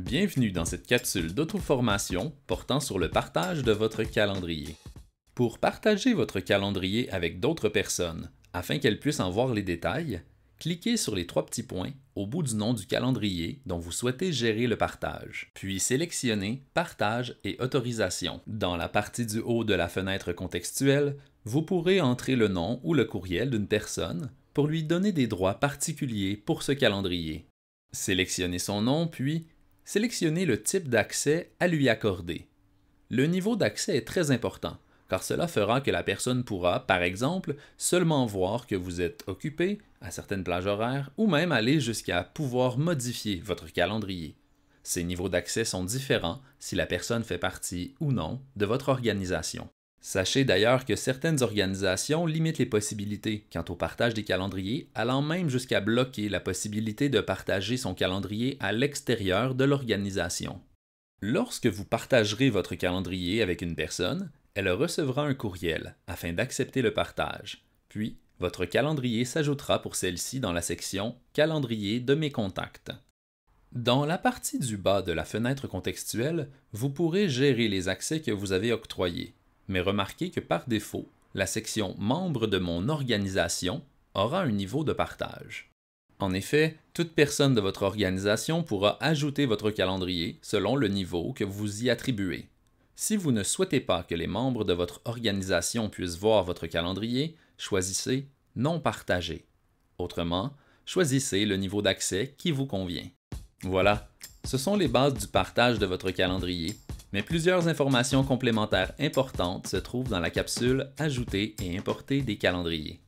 Bienvenue dans cette capsule d'auto-formation portant sur le partage de votre calendrier. Pour partager votre calendrier avec d'autres personnes, afin qu'elles puissent en voir les détails, cliquez sur les trois petits points au bout du nom du calendrier dont vous souhaitez gérer le partage, puis sélectionnez Partage et autorisation. Dans la partie du haut de la fenêtre contextuelle, vous pourrez entrer le nom ou le courriel d'une personne pour lui donner des droits particuliers pour ce calendrier. Sélectionnez son nom, puis sélectionnez le type d'accès à lui accorder. Le niveau d'accès est très important, car cela fera que la personne pourra, par exemple, seulement voir que vous êtes occupé à certaines plages horaires ou même aller jusqu'à pouvoir modifier votre calendrier. Ces niveaux d'accès sont différents si la personne fait partie ou non de votre organisation. Sachez d'ailleurs que certaines organisations limitent les possibilités quant au partage des calendriers, allant même jusqu'à bloquer la possibilité de partager son calendrier à l'extérieur de l'organisation. Lorsque vous partagerez votre calendrier avec une personne, elle recevra un courriel afin d'accepter le partage. Puis, votre calendrier s'ajoutera pour celle-ci dans la section Calendrier de mes contacts. Dans la partie du bas de la fenêtre contextuelle, vous pourrez gérer les accès que vous avez octroyés mais remarquez que par défaut, la section Membres de mon organisation aura un niveau de partage. En effet, toute personne de votre organisation pourra ajouter votre calendrier selon le niveau que vous y attribuez. Si vous ne souhaitez pas que les membres de votre organisation puissent voir votre calendrier, choisissez Non partagé. Autrement, choisissez le niveau d'accès qui vous convient. Voilà, ce sont les bases du partage de votre calendrier mais plusieurs informations complémentaires importantes se trouvent dans la capsule Ajouter et importer des calendriers.